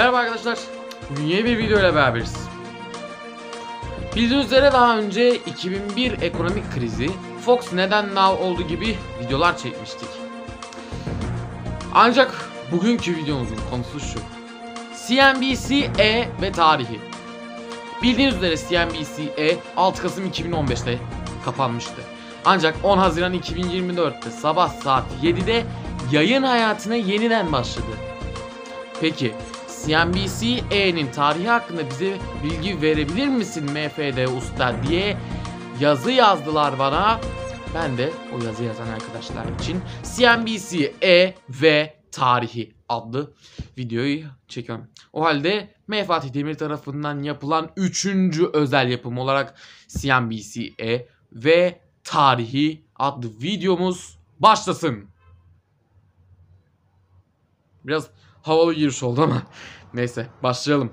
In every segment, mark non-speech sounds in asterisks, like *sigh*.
Merhaba arkadaşlar. Bugün yeni bir video ile beraberiz. Bildiğiniz üzere daha önce 2001 ekonomik krizi, Fox neden now oldu gibi videolar çekmiştik. Ancak bugünkü videomuzun konusu şu. CNBC E ve tarihi. Bildiğiniz üzere CNBC E 6 Kasım 2015'te kapanmıştı. Ancak 10 Haziran 2024'te sabah saat 7'de yayın hayatına yeniden başladı. Peki cnbc tarihi hakkında bize bilgi verebilir misin MFD usta diye yazı yazdılar bana. Ben de o yazı yazan arkadaşlar için CNBC-E ve tarihi adlı videoyu çekiyorum. O halde M. Fatih Demir tarafından yapılan 3. özel yapım olarak CNBC-E ve tarihi adlı videomuz başlasın. Biraz havalı giriş oldu ama neyse başlayalım.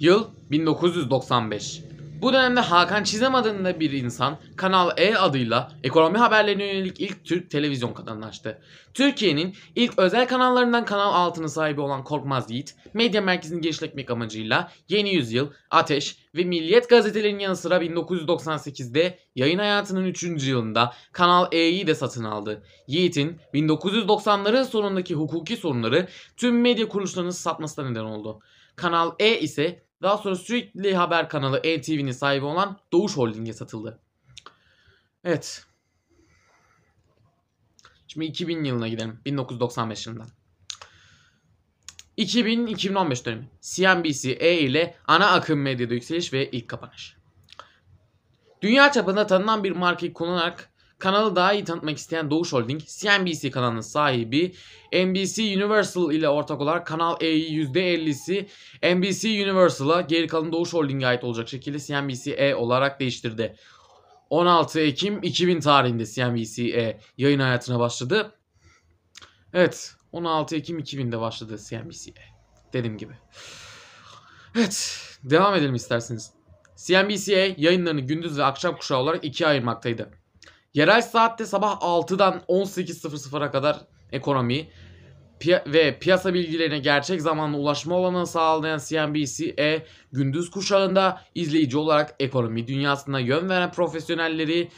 Yıl 1995. Bu dönemde Hakan Çizem adında bir insan Kanal E adıyla ekonomi haberlerine yönelik ilk Türk televizyon kanalını açtı. Türkiye'nin ilk özel kanallarından Kanal Altını sahibi olan Korkmaz Yiğit, medya merkezini genişletmek amacıyla Yeni Yüzyıl, Ateş ve Milliyet gazetelerinin yanı sıra 1998'de yayın hayatının 3. yılında Kanal E'yi de satın aldı. Yiğit'in 1990'ların sonundaki hukuki sorunları tüm medya kuruluşlarını satmasına neden oldu. Kanal E ise daha sonra sürekli haber kanalı ETV'nin sahibi olan Doğuş Holding'e satıldı. Evet. Şimdi 2000 yılına gidelim. 1995 yılından. 2000-2015 dönemi. CNBC E ile ana akım medyada yükseliş ve ilk kapanış. Dünya çapında tanınan bir markayı kullanarak Kanalı daha iyi tanıtmak isteyen Doğuş Holding, CNBC kanalının sahibi NBC Universal ile ortak olarak Kanal E'yi %50'si NBC Universal'a geri kalan Doğuş Holding'e ait olacak şekilde CNBC E olarak değiştirdi. 16 Ekim 2000 tarihinde CNBC E yayın hayatına başladı. Evet 16 Ekim 2000'de başladı CNBC E dediğim gibi. Evet devam edelim isterseniz. CNBC e yayınlarını gündüz ve akşam kuşağı olarak ikiye ayırmaktaydı. Yerel saatte sabah 6'dan 18.00'a kadar ekonomi piya ve piyasa bilgilerine gerçek zamanlı ulaşma olanağı sağlayan CNBC'e gündüz kuşağında izleyici olarak ekonomi dünyasına yön veren profesyonelleri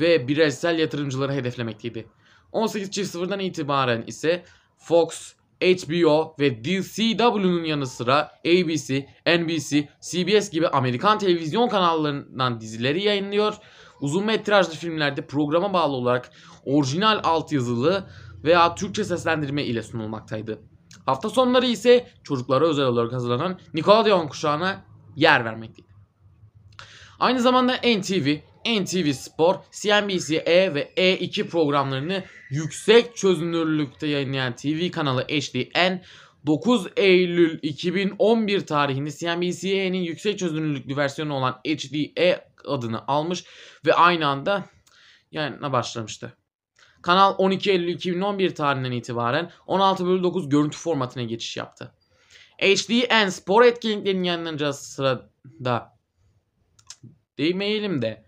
ve bireysel yatırımcıları hedeflemekteydi. 18.00'dan itibaren ise Fox, HBO ve DCW'nun yanı sıra ABC, NBC, CBS gibi Amerikan televizyon kanallarından dizileri yayınlıyor. Uzun metrajlı filmlerde programa bağlı olarak orijinal altyazılı veya Türkçe seslendirme ile sunulmaktaydı. Hafta sonları ise çocuklara özel olarak hazırlanan Nickelodeon kuşağına yer vermekteydi. Aynı zamanda NTV, NTV Spor, CNBC E ve E2 programlarını yüksek çözünürlükte yayınlayan TV kanalı HDN 9 Eylül 2011 tarihinde CNBC E'nin yüksek çözünürlüklü versiyonu olan HDE adını almış ve aynı anda yayına başlamıştı. Kanal 12 Eylül 2011 tarihinden itibaren 16 bölü 9 görüntü formatına geçiş yaptı. HDN spor etkinliklerinin yanılacağı sırada değmeyelim de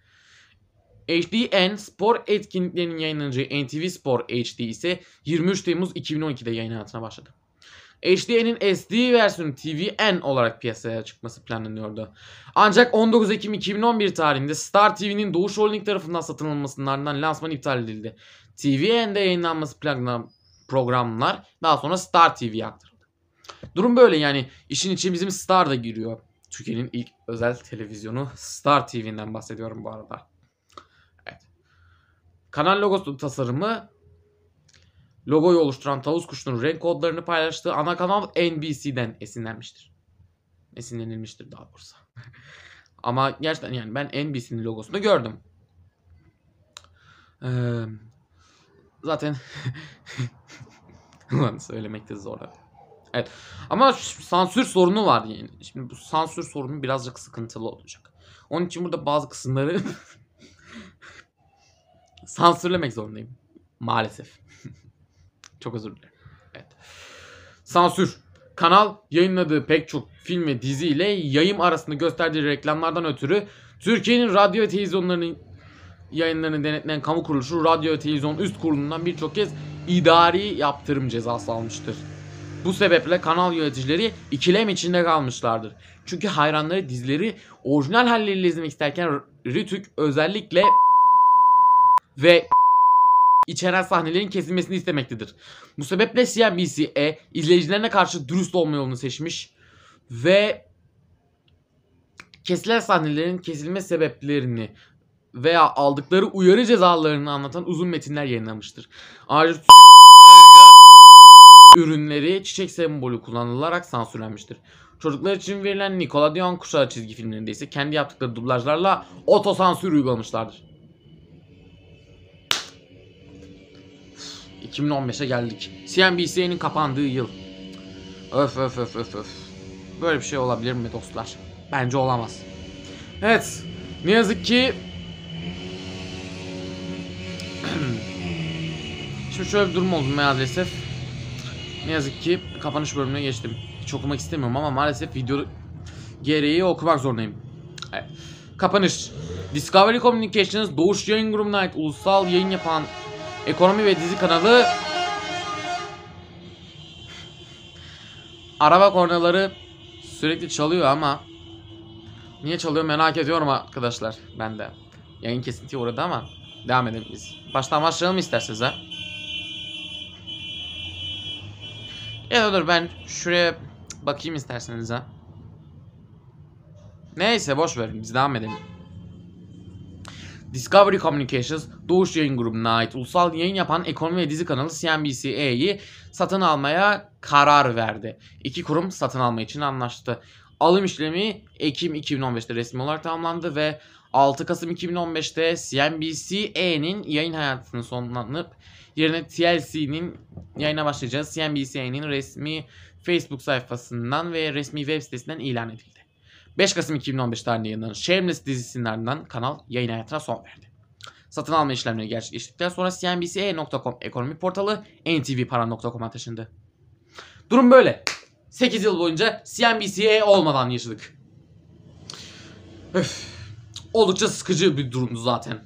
HDN spor etkinliklerinin yayınlanacağı NTV Spor HD ise 23 Temmuz 2012'de yayın hayatına başladı. HDN'in SD versiyonu TVN olarak piyasaya çıkması planlanıyordu. Ancak 19 Ekim 2011 tarihinde Star TV'nin Doğuş Holding tarafından satın alınmasının ardından lansman iptal edildi. TVN'de yayınlanması planlanan programlar daha sonra Star TV'ye aktarıldı. Durum böyle yani işin içi bizim Star da giriyor. Türkiye'nin ilk özel televizyonu Star TV'den bahsediyorum bu arada. Evet. Kanal logosu tasarımı logoyu oluşturan tavus kuşunun renk kodlarını paylaştığı ana kanal NBC'den esinlenmiştir. Esinlenilmiştir daha doğrusu. *laughs* Ama gerçekten yani ben NBC'nin logosunu gördüm. Ee, zaten *laughs* Ulan söylemekte zorla. Evet. Ama sansür sorunu var yani. Şimdi bu sansür sorunu birazcık sıkıntılı olacak. Onun için burada bazı kısımları *laughs* sansürlemek zorundayım. Maalesef. Çok özür dilerim. Evet. Sansür. Kanal yayınladığı pek çok film ve dizi ile yayım arasında gösterdiği reklamlardan ötürü Türkiye'nin radyo ve televizyonlarının yayınlarını denetleyen kamu kuruluşu radyo ve televizyon üst kurulundan birçok kez idari yaptırım cezası almıştır. Bu sebeple kanal yöneticileri ikilem içinde kalmışlardır. Çünkü hayranları dizileri orijinal halleriyle izlemek isterken Rütük özellikle ve içeren sahnelerin kesilmesini istemektedir. Bu sebeple CNBC'e izleyicilerine karşı dürüst olma yolunu seçmiş ve kesilen sahnelerin kesilme sebeplerini veya aldıkları uyarı cezalarını anlatan uzun metinler yayınlamıştır. Ayrıca ürünleri çiçek sembolü kullanılarak sansürlenmiştir. Çocuklar için verilen Nickelodeon kuşağı çizgi filmlerinde ise kendi yaptıkları dublajlarla otosansür uygulamışlardır. 2015'e geldik. CNBC'nin kapandığı yıl. Öf öf öf öf öf. Böyle bir şey olabilir mi dostlar? Bence olamaz. Evet. Ne yazık ki *clears throat* Şimdi şöyle bir durum oldu maalesef. Ne yazık ki kapanış bölümüne geçtim. Hiç okumak istemiyorum ama maalesef video gereği okumak zorundayım. Evet. Kapanış. Discovery Communications Doğuş Yayın Grubuna ait ulusal yayın yapan Ekonomi ve dizi kanalı Araba kornaları sürekli çalıyor ama Niye çalıyor merak ediyorum arkadaşlar ben de Yayın kesintiye uğradı ama Devam edelim biz Baştan başlayalım isterseniz ha Ya dur ben şuraya bakayım isterseniz ha Neyse boş verin biz devam edelim Discovery Communications, Doğuş Yayın Grubu'na ait ulusal yayın yapan ekonomi ve dizi kanalı CNBC'yi satın almaya karar verdi. İki kurum satın alma için anlaştı. Alım işlemi Ekim 2015'te resmi olarak tamamlandı ve 6 Kasım 2015'te CNBC'nin yayın hayatını sonlanıp yerine TLC'nin yayına başlayacağı CNBC'nin resmi Facebook sayfasından ve resmi web sitesinden ilan edildi. 5 Kasım 2015 tarihinde yayınlanan Shameless dizisinin ardından kanal yayın hayatına son verdi. Satın alma işlemleri gerçekleştikten sonra CNBC.com e ekonomi portalı NTVpara.com'a taşındı. Durum böyle. 8 yıl boyunca CNBC'ye olmadan yaşadık. Öf. Oldukça sıkıcı bir durumdu zaten.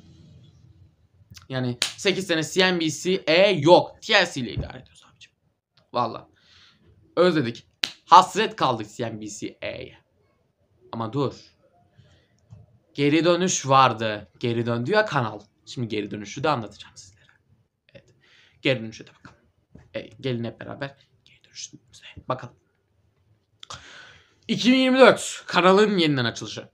Yani 8 sene CNBC'e yok. TLC ile idare ediyoruz abicim. Valla. Özledik. Hasret kaldık CNBC'ye. Ama dur. Geri dönüş vardı. Geri döndü ya kanal. Şimdi geri dönüşü de anlatacağım sizlere. Evet. Geri dönüşe de bakalım. E, gelin hep beraber geri dönüşümüze bakalım. 2024 kanalın yeniden açılışı.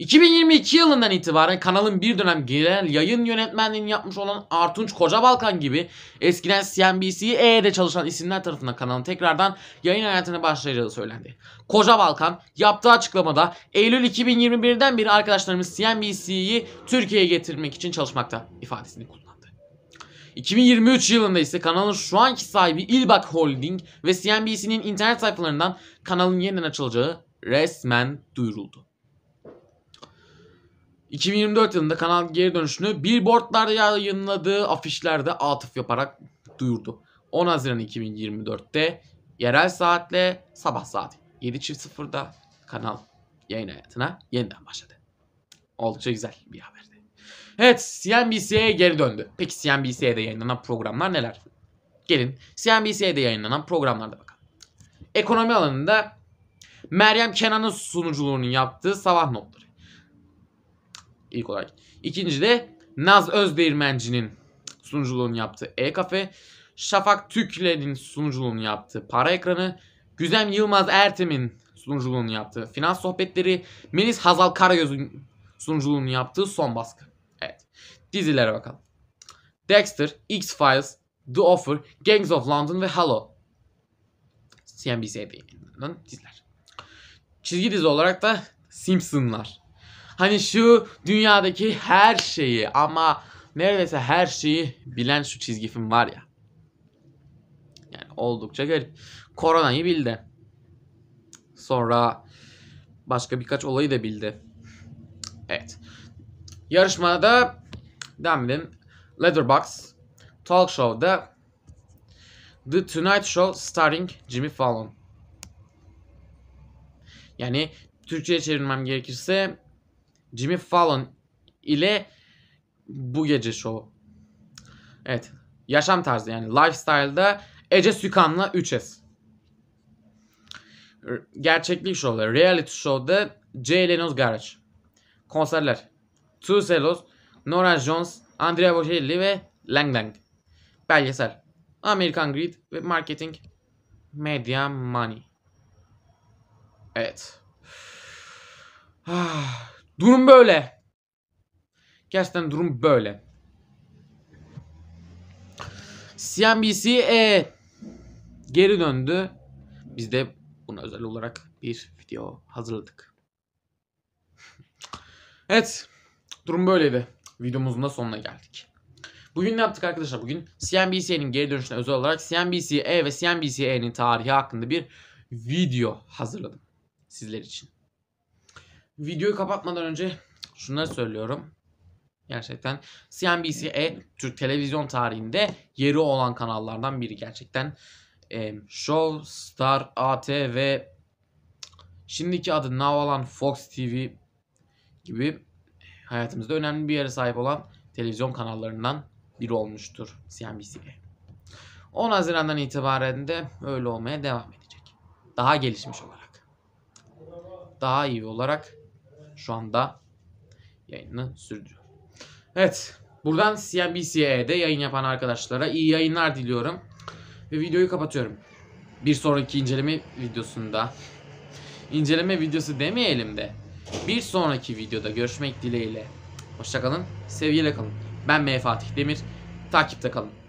2022 yılından itibaren kanalın bir dönem genel yayın yönetmenliğini yapmış olan Artunç Kocabalkan gibi eskiden CNBC'de çalışan isimler tarafından kanalın tekrardan yayın hayatına başlayacağı söylendi. Kocabalkan yaptığı açıklamada Eylül 2021'den beri arkadaşlarımız CNBC'yi Türkiye'ye getirmek için çalışmakta ifadesini kullandı. 2023 yılında ise kanalın şu anki sahibi İlbak Holding ve CNBC'nin internet sayfalarından kanalın yeniden açılacağı resmen duyuruldu. 2024 yılında kanal geri dönüşünü billboardlarda yayınladığı afişlerde atıf yaparak duyurdu. 10 Haziran 2024'te yerel saatle sabah saat 7.00'da kanal yayın hayatına yeniden başladı. Oldukça güzel bir haberdi. Evet CNBC'ye geri döndü. Peki CNBC'de yayınlanan programlar neler? Gelin CNBC'de yayınlanan programlarda bakalım. Ekonomi alanında Meryem Kenan'ın sunuculuğunu yaptığı sabah notları ilk olarak. İkinci de Naz Özdeğirmenci'nin sunuculuğunu yaptığı E-Kafe. Şafak Tükler'in sunuculuğunu yaptığı Para Ekranı. Güzem Yılmaz Ertem'in sunuculuğunu yaptığı Finans Sohbetleri. Melis Hazal Karagöz'ün sunuculuğunu yaptığı Son Baskı. Evet. Dizilere bakalım. Dexter, X-Files, The Offer, Gangs of London ve Hello. CNBC'de yayınlanan diziler. Çizgi dizi olarak da Simpsonlar Hani şu dünyadaki her şeyi ama neredeyse her şeyi bilen şu çizgi film var ya. Yani oldukça garip. Koronayı bildi. Sonra başka birkaç olayı da bildi. Evet. Yarışmada devam edelim. Letterbox Talk Show'da The Tonight Show starring Jimmy Fallon. Yani Türkçe'ye çevirmem gerekirse Jimmy Fallon ile bu gece show. Evet. Yaşam tarzı yani lifestyle'da Ece Sükan'la 3S. Gerçeklik şovda, reality show'da Jay Leno's Garage. Konserler. Two Celos, Nora Jones, Andrea Bocelli ve Lang Lang. Belgesel. American Greed ve Marketing Media Money. Evet. *sighs* Ah. Durum böyle. Gerçekten durum böyle. CNBC e, geri döndü. Biz de buna özel olarak bir video hazırladık. evet. Durum böyleydi. Videomuzun da sonuna geldik. Bugün ne yaptık arkadaşlar? Bugün CNBC'nin geri dönüşüne özel olarak CNBC E ve CNBC E'nin tarihi hakkında bir video hazırladım sizler için videoyu kapatmadan önce şunları söylüyorum. Gerçekten CNBC'e Türk televizyon tarihinde yeri olan kanallardan biri gerçekten. E, Show, Star, ATV, şimdiki adı Now olan Fox TV gibi hayatımızda önemli bir yere sahip olan televizyon kanallarından biri olmuştur CNBC'ye. 10 Haziran'dan itibaren de öyle olmaya devam edecek. Daha gelişmiş olarak. Daha iyi olarak şu anda yayını sürdürüyor. Evet. Buradan CNBC'de yayın yapan arkadaşlara iyi yayınlar diliyorum. Ve videoyu kapatıyorum. Bir sonraki inceleme videosunda. inceleme videosu demeyelim de. Bir sonraki videoda görüşmek dileğiyle. Hoşçakalın. Sevgiyle kalın. Ben M. Fatih Demir. Takipte kalın.